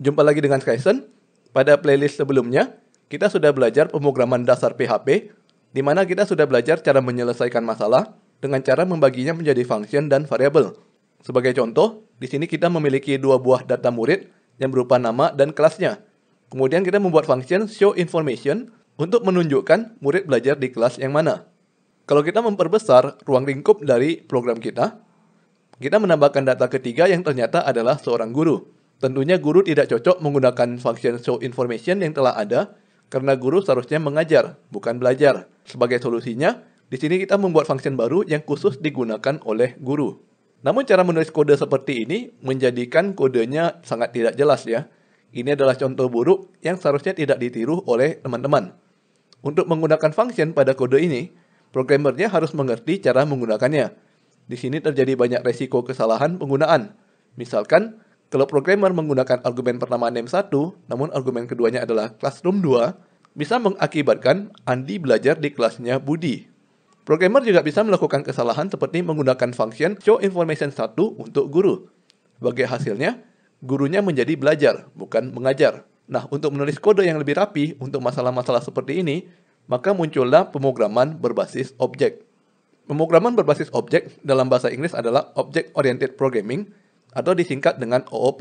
Jumpa lagi dengan Skyson. Pada playlist sebelumnya, kita sudah belajar pemrograman dasar PHP, di mana kita sudah belajar cara menyelesaikan masalah dengan cara membaginya menjadi function dan variable Sebagai contoh, di sini kita memiliki dua buah data murid yang berupa nama dan kelasnya. Kemudian kita membuat function show information untuk menunjukkan murid belajar di kelas yang mana. Kalau kita memperbesar ruang lingkup dari program kita, kita menambahkan data ketiga yang ternyata adalah seorang guru. Tentunya guru tidak cocok menggunakan function show information yang telah ada karena guru seharusnya mengajar, bukan belajar. Sebagai solusinya, di sini kita membuat function baru yang khusus digunakan oleh guru. Namun cara menulis kode seperti ini menjadikan kodenya sangat tidak jelas ya. Ini adalah contoh buruk yang seharusnya tidak ditiru oleh teman-teman. Untuk menggunakan function pada kode ini, programmernya harus mengerti cara menggunakannya. Di sini terjadi banyak resiko kesalahan penggunaan. Misalkan, kalau programmer menggunakan argumen pertama name 1, namun argumen keduanya adalah classroom 2, bisa mengakibatkan Andi belajar di kelasnya Budi. Programmer juga bisa melakukan kesalahan seperti menggunakan function show information 1 untuk guru. Sebagai hasilnya, gurunya menjadi belajar, bukan mengajar. Nah, untuk menulis kode yang lebih rapi untuk masalah-masalah seperti ini, maka muncullah pemrograman berbasis objek. Pemrograman berbasis objek dalam bahasa Inggris adalah object oriented programming atau disingkat dengan OOP.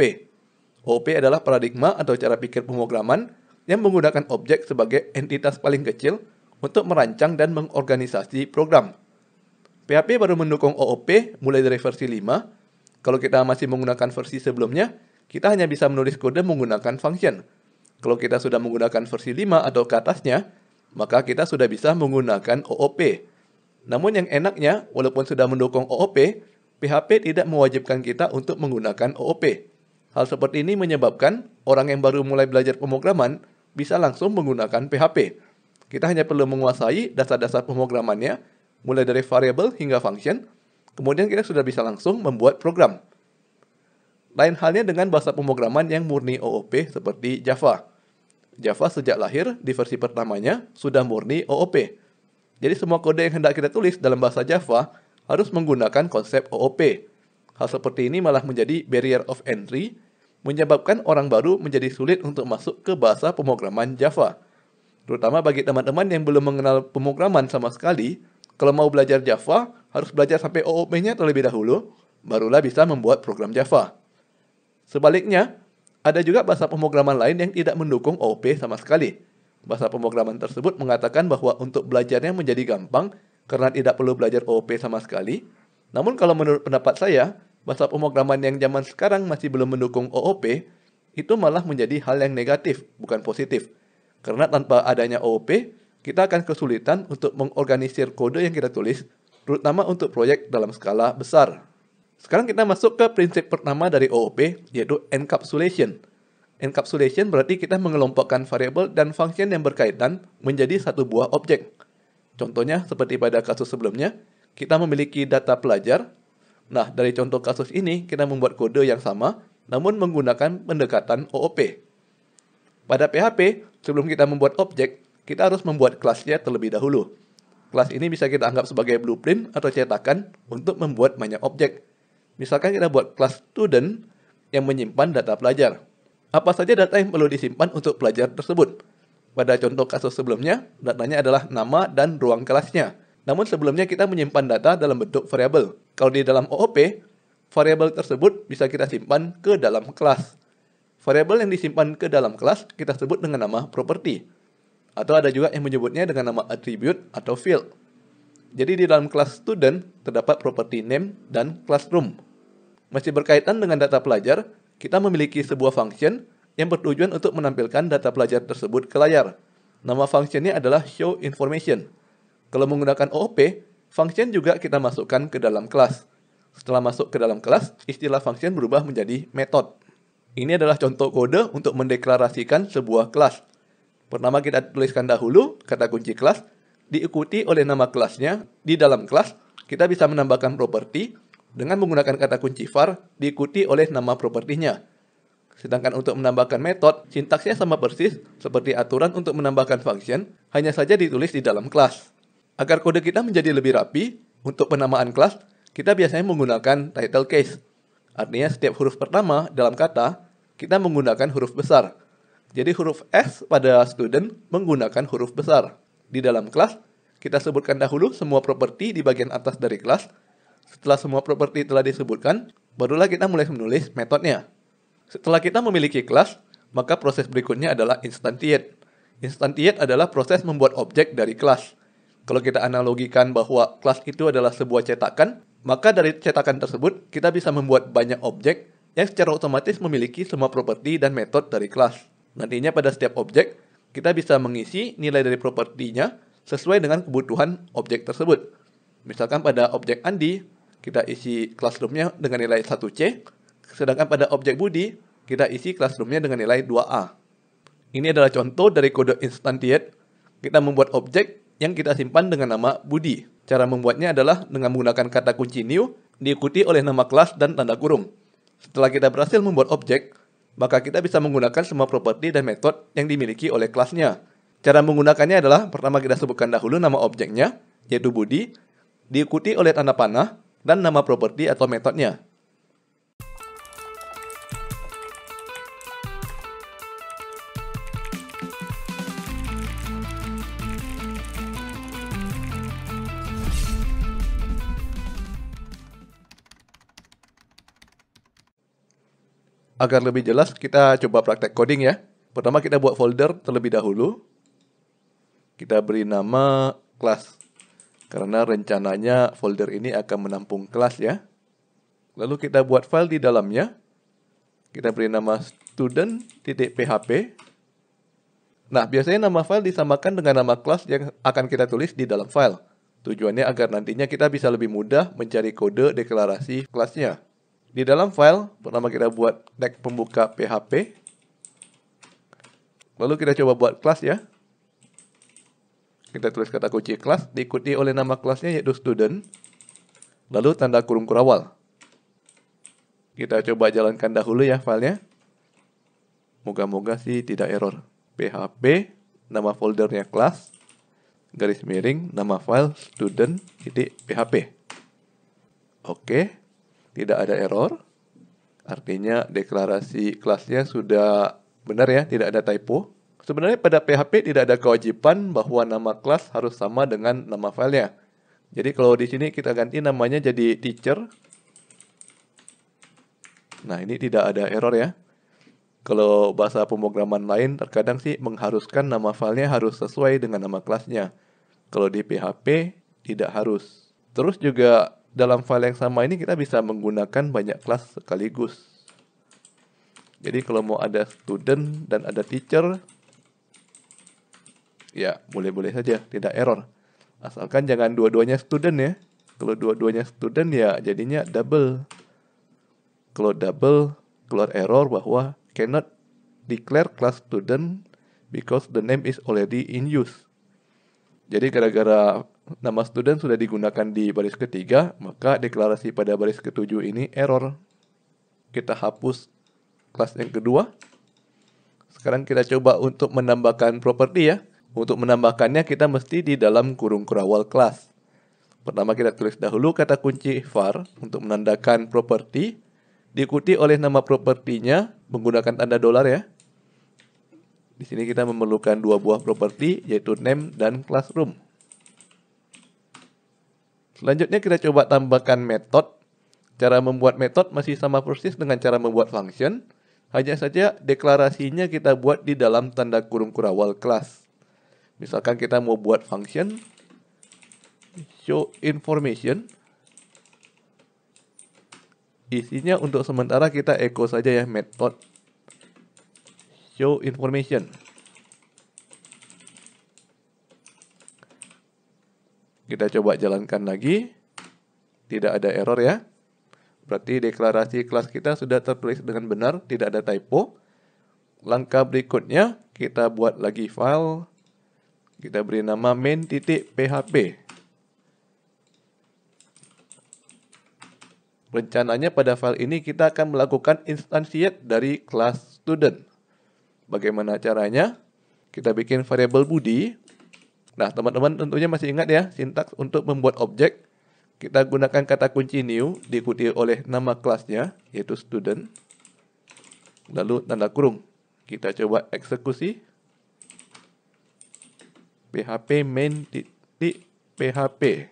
OOP adalah paradigma atau cara pikir pemrograman yang menggunakan objek sebagai entitas paling kecil untuk merancang dan mengorganisasi program. PHP baru mendukung OOP mulai dari versi 5. Kalau kita masih menggunakan versi sebelumnya, kita hanya bisa menulis kode menggunakan function. Kalau kita sudah menggunakan versi 5 atau ke atasnya, maka kita sudah bisa menggunakan OOP. Namun yang enaknya, walaupun sudah mendukung OOP, PHP tidak mewajibkan kita untuk menggunakan OOP. Hal seperti ini menyebabkan orang yang baru mulai belajar pemrograman bisa langsung menggunakan PHP. Kita hanya perlu menguasai dasar-dasar pemrogramannya, mulai dari variable hingga function, kemudian kita sudah bisa langsung membuat program. Lain halnya dengan bahasa pemrograman yang murni OOP seperti Java. Java sejak lahir di versi pertamanya sudah murni OOP. Jadi semua kode yang hendak kita tulis dalam bahasa Java harus menggunakan konsep OOP. Hal seperti ini malah menjadi barrier of entry, menyebabkan orang baru menjadi sulit untuk masuk ke bahasa pemrograman Java. Terutama bagi teman-teman yang belum mengenal pemrograman sama sekali, kalau mau belajar Java, harus belajar sampai OOP-nya terlebih dahulu, barulah bisa membuat program Java. Sebaliknya, ada juga bahasa pemrograman lain yang tidak mendukung OOP sama sekali. Bahasa pemrograman tersebut mengatakan bahwa untuk belajarnya menjadi gampang, karena tidak perlu belajar OOP sama sekali. Namun kalau menurut pendapat saya, bahasa pemrograman yang zaman sekarang masih belum mendukung OOP, itu malah menjadi hal yang negatif, bukan positif. Karena tanpa adanya OOP, kita akan kesulitan untuk mengorganisir kode yang kita tulis, terutama untuk proyek dalam skala besar. Sekarang kita masuk ke prinsip pertama dari OOP, yaitu encapsulation. Encapsulation berarti kita mengelompokkan variabel dan function yang berkaitan menjadi satu buah objek. Contohnya, seperti pada kasus sebelumnya, kita memiliki data pelajar. Nah, dari contoh kasus ini, kita membuat kode yang sama, namun menggunakan pendekatan OOP. Pada PHP, sebelum kita membuat objek, kita harus membuat kelasnya terlebih dahulu. Kelas ini bisa kita anggap sebagai blueprint atau cetakan untuk membuat banyak objek. Misalkan kita buat kelas student yang menyimpan data pelajar. Apa saja data yang perlu disimpan untuk pelajar tersebut? Pada contoh kasus sebelumnya, datanya adalah nama dan ruang kelasnya. Namun sebelumnya kita menyimpan data dalam bentuk variabel. Kalau di dalam OOP, variabel tersebut bisa kita simpan ke dalam kelas. Variabel yang disimpan ke dalam kelas kita sebut dengan nama property. Atau ada juga yang menyebutnya dengan nama attribute atau field. Jadi di dalam kelas student terdapat property name dan classroom. Masih berkaitan dengan data pelajar, kita memiliki sebuah function yang bertujuan untuk menampilkan data pelajar tersebut ke layar. Nama functionnya adalah show information. Kalau menggunakan OOP, function juga kita masukkan ke dalam kelas. Setelah masuk ke dalam kelas, istilah function berubah menjadi method. Ini adalah contoh kode untuk mendeklarasikan sebuah kelas. Pertama kita tuliskan dahulu kata kunci kelas, diikuti oleh nama kelasnya. Di dalam kelas, kita bisa menambahkan properti dengan menggunakan kata kunci var diikuti oleh nama propertinya. Sedangkan untuk menambahkan metode, sintaksnya sama persis seperti aturan untuk menambahkan function, hanya saja ditulis di dalam kelas. Agar kode kita menjadi lebih rapi, untuk penamaan kelas, kita biasanya menggunakan title case. Artinya setiap huruf pertama dalam kata, kita menggunakan huruf besar. Jadi huruf S pada student menggunakan huruf besar. Di dalam kelas, kita sebutkan dahulu semua properti di bagian atas dari kelas. Setelah semua properti telah disebutkan, barulah kita mulai menulis metodenya. Setelah kita memiliki kelas, maka proses berikutnya adalah instantiate. Instantiate adalah proses membuat objek dari kelas. Kalau kita analogikan bahwa kelas itu adalah sebuah cetakan, maka dari cetakan tersebut kita bisa membuat banyak objek yang secara otomatis memiliki semua properti dan metode dari kelas. Nantinya pada setiap objek, kita bisa mengisi nilai dari propertinya sesuai dengan kebutuhan objek tersebut. Misalkan pada objek Andi, kita isi classroom-nya dengan nilai 1C, Sedangkan pada objek budi, kita isi classroomnya dengan nilai 2A. Ini adalah contoh dari kode instantiate. Kita membuat objek yang kita simpan dengan nama budi. Cara membuatnya adalah dengan menggunakan kata kunci new, diikuti oleh nama kelas dan tanda kurung. Setelah kita berhasil membuat objek, maka kita bisa menggunakan semua properti dan metode yang dimiliki oleh kelasnya. Cara menggunakannya adalah pertama kita sebutkan dahulu nama objeknya, yaitu budi, diikuti oleh tanda panah, dan nama properti atau metodenya. agar lebih jelas kita coba praktek coding ya. Pertama kita buat folder terlebih dahulu. Kita beri nama kelas. Karena rencananya folder ini akan menampung kelas ya. Lalu kita buat file di dalamnya. Kita beri nama student.php. Nah, biasanya nama file disamakan dengan nama kelas yang akan kita tulis di dalam file. Tujuannya agar nantinya kita bisa lebih mudah mencari kode deklarasi kelasnya. Di dalam file, pertama kita buat tag pembuka PHP. Lalu kita coba buat kelas ya. Kita tulis kata kunci kelas, diikuti oleh nama kelasnya yaitu student. Lalu tanda kurung kurawal. Kita coba jalankan dahulu ya filenya. Moga-moga sih tidak error. PHP, nama foldernya kelas, garis miring, nama file student PHP Oke. Okay tidak ada error. Artinya deklarasi kelasnya sudah benar ya, tidak ada typo. Sebenarnya pada PHP tidak ada kewajiban bahwa nama kelas harus sama dengan nama filenya. Jadi kalau di sini kita ganti namanya jadi teacher. Nah, ini tidak ada error ya. Kalau bahasa pemrograman lain terkadang sih mengharuskan nama filenya harus sesuai dengan nama kelasnya. Kalau di PHP tidak harus. Terus juga dalam file yang sama ini kita bisa menggunakan banyak kelas sekaligus. Jadi kalau mau ada student dan ada teacher, ya boleh-boleh saja, tidak error. Asalkan jangan dua-duanya student ya. Kalau dua-duanya student ya jadinya double. Kalau double, keluar error bahwa cannot declare class student because the name is already in use. Jadi gara-gara nama student sudah digunakan di baris ketiga, maka deklarasi pada baris ketujuh ini error. Kita hapus kelas yang kedua. Sekarang kita coba untuk menambahkan properti ya. Untuk menambahkannya kita mesti di dalam kurung kurawal kelas. Pertama kita tulis dahulu kata kunci var untuk menandakan properti diikuti oleh nama propertinya menggunakan tanda dolar ya. Di sini kita memerlukan dua buah properti yaitu name dan classroom. Selanjutnya kita coba tambahkan method. Cara membuat method masih sama persis dengan cara membuat function. Hanya saja deklarasinya kita buat di dalam tanda kurung kurawal class. Misalkan kita mau buat function show information isinya untuk sementara kita echo saja ya method Show information. Kita coba jalankan lagi. Tidak ada error ya. Berarti deklarasi kelas kita sudah tertulis dengan benar, tidak ada typo. Langkah berikutnya, kita buat lagi file. Kita beri nama main.php. Rencananya pada file ini kita akan melakukan instantiate dari kelas student. Bagaimana caranya? Kita bikin variabel budi. Nah, teman-teman tentunya masih ingat ya, sintaks untuk membuat objek. Kita gunakan kata kunci new, diikuti oleh nama kelasnya, yaitu student. Lalu tanda kurung. Kita coba eksekusi. PHP main titik PHP.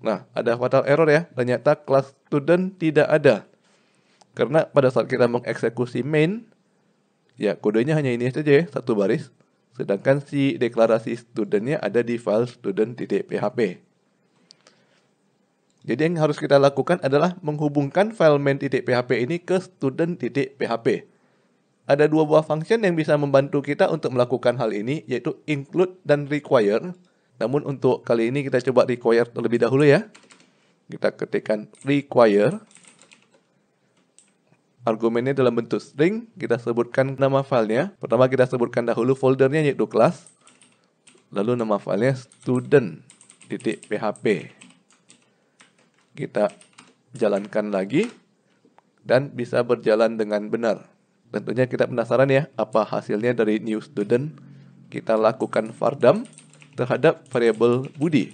Nah, ada fatal error ya. Ternyata kelas student tidak ada. Karena pada saat kita mengeksekusi main, Ya, kodenya hanya ini saja ya, satu baris. Sedangkan si deklarasi studentnya ada di file student.php. Jadi yang harus kita lakukan adalah menghubungkan file main.php ini ke student.php. Ada dua buah function yang bisa membantu kita untuk melakukan hal ini, yaitu include dan require. Namun untuk kali ini kita coba require terlebih dahulu ya. Kita ketikkan require. Argumennya dalam bentuk string, kita sebutkan nama filenya. Pertama kita sebutkan dahulu foldernya yaitu kelas. Lalu nama filenya student.php. Kita jalankan lagi dan bisa berjalan dengan benar. Tentunya kita penasaran ya apa hasilnya dari new student. Kita lakukan fardam terhadap variable budi.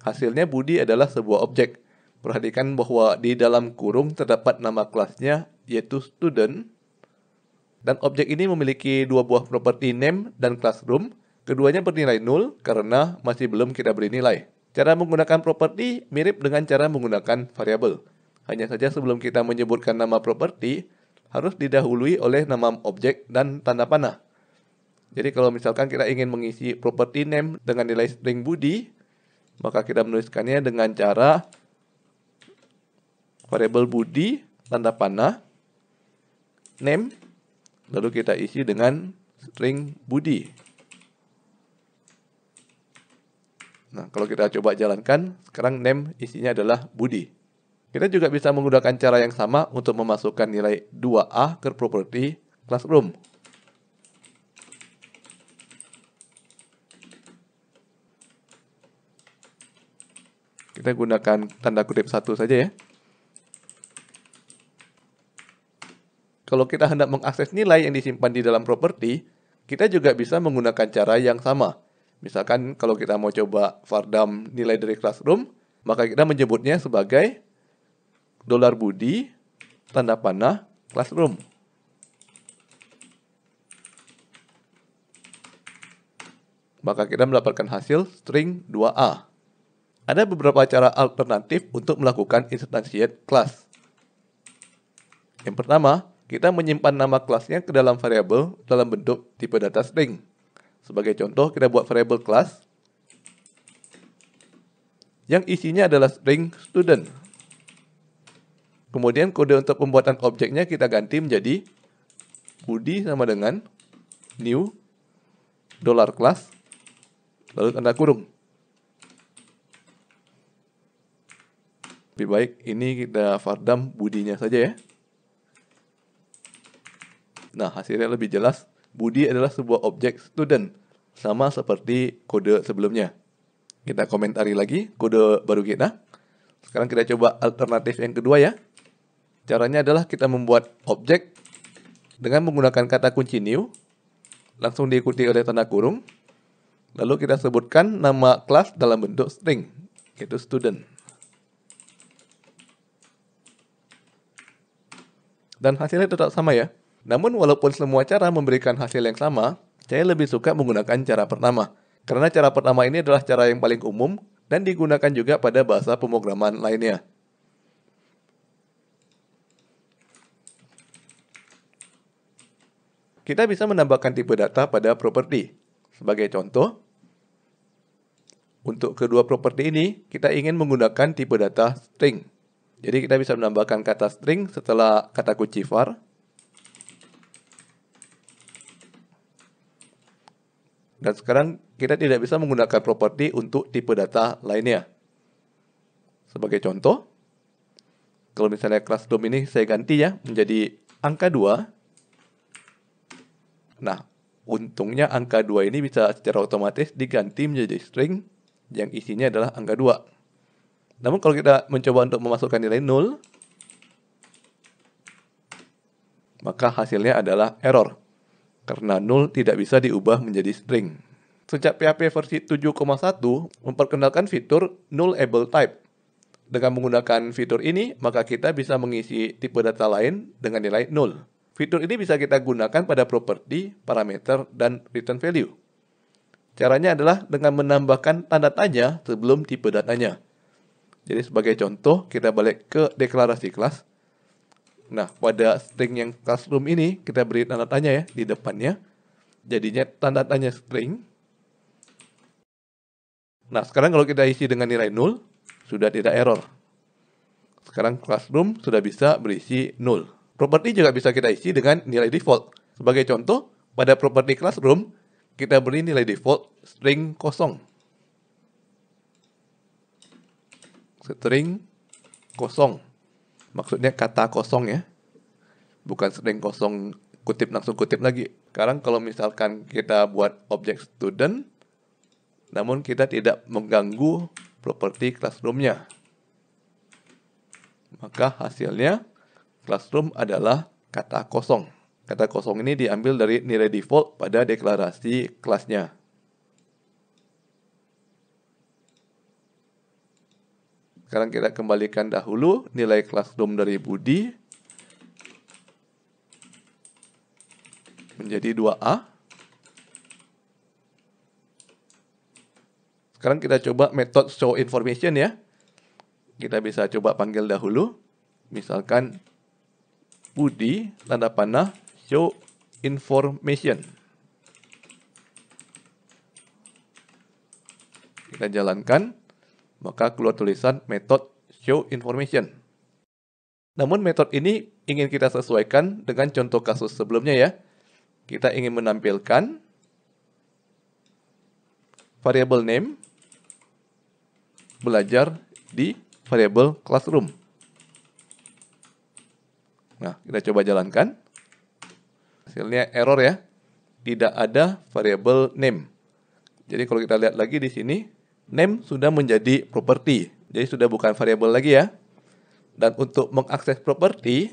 Hasilnya budi adalah sebuah objek Perhatikan bahwa di dalam kurung terdapat nama kelasnya yaitu student dan objek ini memiliki dua buah properti name dan classroom. Keduanya bernilai nol karena masih belum kita beri nilai. Cara menggunakan properti mirip dengan cara menggunakan variabel. Hanya saja sebelum kita menyebutkan nama properti harus didahului oleh nama objek dan tanda panah. Jadi kalau misalkan kita ingin mengisi properti name dengan nilai string budi, maka kita menuliskannya dengan cara variable budi, tanda panah, name, lalu kita isi dengan string budi. Nah, kalau kita coba jalankan, sekarang name isinya adalah budi. Kita juga bisa menggunakan cara yang sama untuk memasukkan nilai 2A ke property classroom. Kita gunakan tanda kutip satu saja ya. kalau kita hendak mengakses nilai yang disimpan di dalam properti, kita juga bisa menggunakan cara yang sama. Misalkan kalau kita mau coba fardam nilai dari classroom, maka kita menyebutnya sebagai dolar budi tanda panah classroom. Maka kita mendapatkan hasil string 2A. Ada beberapa cara alternatif untuk melakukan instantiate class. Yang pertama, kita menyimpan nama kelasnya ke dalam variabel dalam bentuk tipe data string. Sebagai contoh, kita buat variabel kelas yang isinya adalah string student. Kemudian kode untuk pembuatan objeknya kita ganti menjadi budi sama dengan new dollar class lalu tanda kurung. Lebih baik ini kita fardam budinya saja ya. Nah, hasilnya lebih jelas, budi adalah sebuah objek student, sama seperti kode sebelumnya. Kita komentari lagi kode baru kita. Sekarang kita coba alternatif yang kedua ya. Caranya adalah kita membuat objek dengan menggunakan kata kunci new, langsung diikuti oleh tanda kurung, lalu kita sebutkan nama kelas dalam bentuk string, yaitu student. dan hasilnya tetap sama ya. Namun walaupun semua cara memberikan hasil yang sama, saya lebih suka menggunakan cara pertama. Karena cara pertama ini adalah cara yang paling umum dan digunakan juga pada bahasa pemrograman lainnya. Kita bisa menambahkan tipe data pada properti. Sebagai contoh, untuk kedua properti ini, kita ingin menggunakan tipe data string. Jadi kita bisa menambahkan kata string setelah kata kunci var, Dan sekarang kita tidak bisa menggunakan properti untuk tipe data lainnya. Sebagai contoh, kalau misalnya kelas dom ini saya ganti ya menjadi angka 2. Nah, untungnya angka 2 ini bisa secara otomatis diganti menjadi string yang isinya adalah angka 2. Namun kalau kita mencoba untuk memasukkan nilai 0, maka hasilnya adalah error karena null tidak bisa diubah menjadi string. Sejak PHP versi 7.1 memperkenalkan fitur nullable type. Dengan menggunakan fitur ini, maka kita bisa mengisi tipe data lain dengan nilai null. Fitur ini bisa kita gunakan pada properti, parameter, dan return value. Caranya adalah dengan menambahkan tanda tanya sebelum tipe datanya. Jadi sebagai contoh, kita balik ke deklarasi kelas. Nah, pada string yang classroom ini kita beri tanda tanya ya di depannya. Jadinya tanda tanya string. Nah, sekarang kalau kita isi dengan nilai 0, sudah tidak error. Sekarang classroom sudah bisa berisi 0. Properti juga bisa kita isi dengan nilai default. Sebagai contoh, pada properti classroom, kita beri nilai default string kosong. String kosong maksudnya kata kosong ya bukan sering kosong kutip langsung kutip lagi sekarang kalau misalkan kita buat objek student namun kita tidak mengganggu properti classroomnya maka hasilnya classroom adalah kata kosong kata kosong ini diambil dari nilai default pada deklarasi kelasnya Sekarang kita kembalikan dahulu nilai kelas dom dari Budi menjadi 2A. Sekarang kita coba metode show information ya. Kita bisa coba panggil dahulu. Misalkan Budi tanda panah show information. Kita jalankan maka keluar tulisan method show information. Namun metode ini ingin kita sesuaikan dengan contoh kasus sebelumnya ya. Kita ingin menampilkan variable name belajar di variable classroom. Nah, kita coba jalankan. Hasilnya error ya. Tidak ada variable name. Jadi kalau kita lihat lagi di sini, name sudah menjadi property. Jadi sudah bukan variabel lagi ya. Dan untuk mengakses property,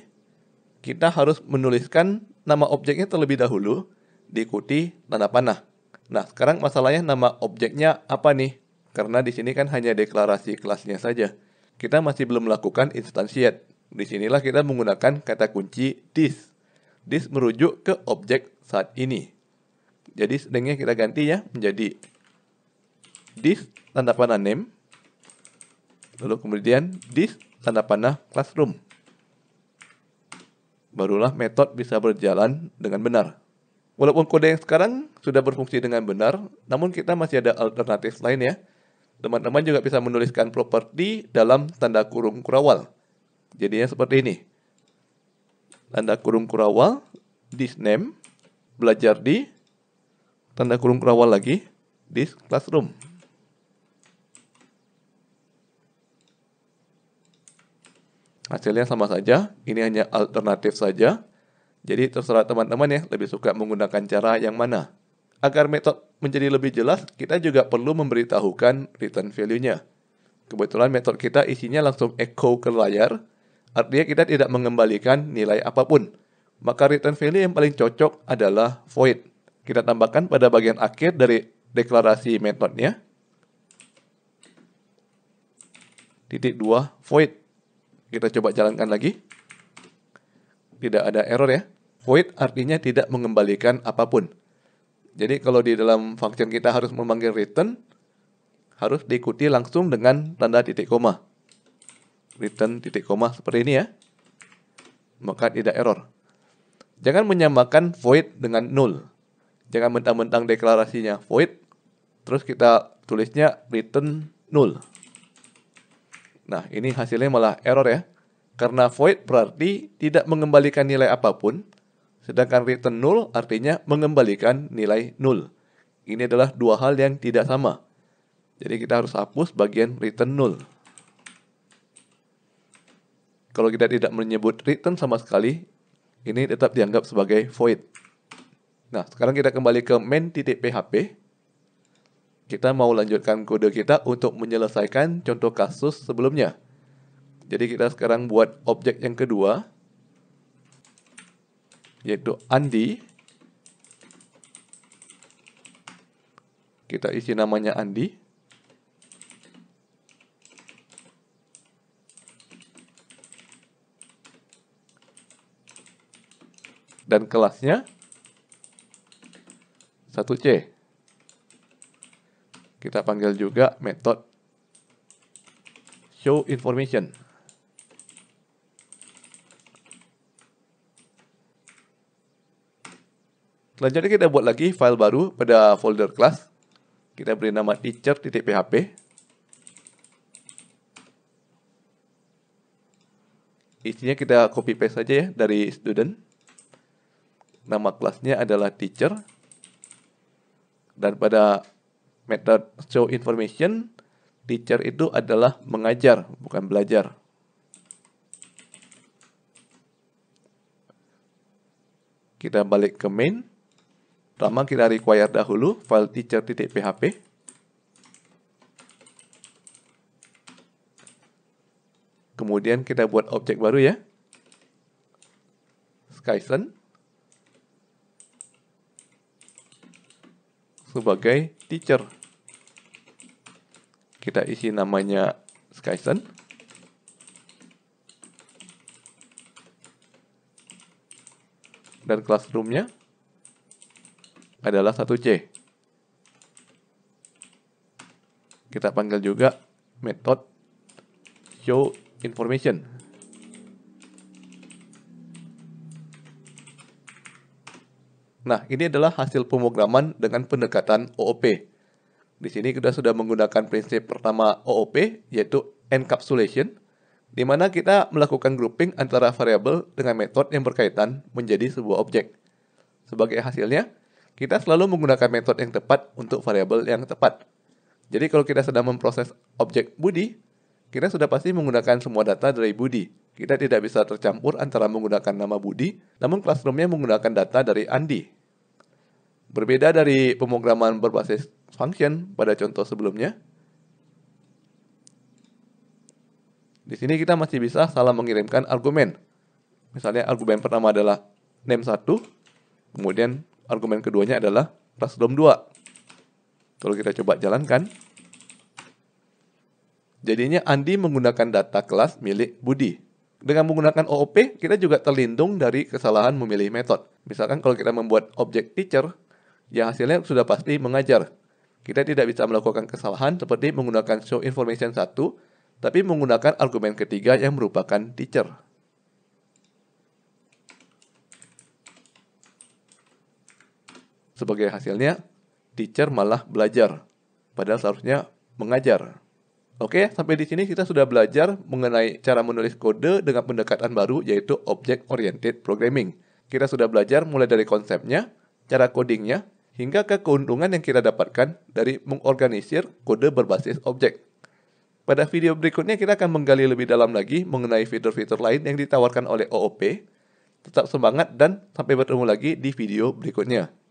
kita harus menuliskan nama objeknya terlebih dahulu diikuti tanda panah. Nah, sekarang masalahnya nama objeknya apa nih? Karena di sini kan hanya deklarasi kelasnya saja. Kita masih belum melakukan instantiate. Di sinilah kita menggunakan kata kunci this. This merujuk ke objek saat ini. Jadi sedangnya kita ganti ya menjadi this tanda panah name lalu kemudian this tanda panah classroom barulah metode bisa berjalan dengan benar walaupun kode yang sekarang sudah berfungsi dengan benar namun kita masih ada alternatif lain ya teman-teman juga bisa menuliskan properti dalam tanda kurung kurawal jadinya seperti ini tanda kurung kurawal this name belajar di tanda kurung kurawal lagi this classroom Hasilnya sama saja, ini hanya alternatif saja. Jadi terserah teman-teman ya, lebih suka menggunakan cara yang mana. Agar metode menjadi lebih jelas, kita juga perlu memberitahukan return value-nya. Kebetulan metode kita isinya langsung echo ke layar, artinya kita tidak mengembalikan nilai apapun. Maka return value yang paling cocok adalah void. Kita tambahkan pada bagian akhir dari deklarasi metodenya. Titik 2, void kita coba jalankan lagi. Tidak ada error ya. Void artinya tidak mengembalikan apapun. Jadi kalau di dalam function kita harus memanggil return, harus diikuti langsung dengan tanda titik koma. Return titik koma seperti ini ya. Maka tidak error. Jangan menyamakan void dengan null. Jangan mentang-mentang deklarasinya void, terus kita tulisnya return null. Nah, ini hasilnya malah error ya. Karena void berarti tidak mengembalikan nilai apapun, sedangkan return null artinya mengembalikan nilai null. Ini adalah dua hal yang tidak sama. Jadi kita harus hapus bagian return null. Kalau kita tidak menyebut return sama sekali, ini tetap dianggap sebagai void. Nah, sekarang kita kembali ke main.php kita mau lanjutkan kode kita untuk menyelesaikan contoh kasus sebelumnya. Jadi kita sekarang buat objek yang kedua, yaitu Andi. Kita isi namanya Andi. Dan kelasnya 1C. Kita panggil juga method show information. Selanjutnya kita buat lagi file baru pada folder kelas. Kita beri nama teacher.php. Isinya kita copy paste saja ya dari student. Nama kelasnya adalah teacher. Dan pada method show information teacher itu adalah mengajar bukan belajar kita balik ke main pertama kita require dahulu file teacher.php kemudian kita buat objek baru ya skyson sebagai teacher. Kita isi namanya Skyson. Dan classroomnya adalah 1C. Kita panggil juga method show information. Nah, ini adalah hasil pemrograman dengan pendekatan OOP. Di sini kita sudah menggunakan prinsip pertama OOP, yaitu encapsulation, di mana kita melakukan grouping antara variabel dengan metode yang berkaitan menjadi sebuah objek. Sebagai hasilnya, kita selalu menggunakan metode yang tepat untuk variabel yang tepat. Jadi kalau kita sedang memproses objek budi, kita sudah pasti menggunakan semua data dari Budi. Kita tidak bisa tercampur antara menggunakan nama Budi, namun Classroom-nya menggunakan data dari Andi. Berbeda dari pemrograman berbasis function pada contoh sebelumnya, di sini kita masih bisa salah mengirimkan argumen. Misalnya argumen pertama adalah name 1, kemudian argumen keduanya adalah classroom 2. Kalau kita coba jalankan, Jadinya Andi menggunakan data kelas milik Budi. Dengan menggunakan OOP, kita juga terlindung dari kesalahan memilih metode. Misalkan kalau kita membuat objek teacher, ya hasilnya sudah pasti mengajar. Kita tidak bisa melakukan kesalahan seperti menggunakan show information 1, tapi menggunakan argumen ketiga yang merupakan teacher. Sebagai hasilnya, teacher malah belajar, padahal seharusnya mengajar. Oke, sampai di sini kita sudah belajar mengenai cara menulis kode dengan pendekatan baru yaitu object oriented programming. Kita sudah belajar mulai dari konsepnya, cara codingnya, hingga ke keuntungan yang kita dapatkan dari mengorganisir kode berbasis objek. Pada video berikutnya kita akan menggali lebih dalam lagi mengenai fitur-fitur lain yang ditawarkan oleh OOP. Tetap semangat dan sampai bertemu lagi di video berikutnya.